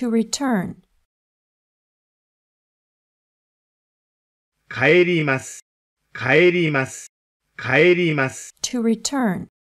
to return. 帰ります、帰ります、帰ります。to return.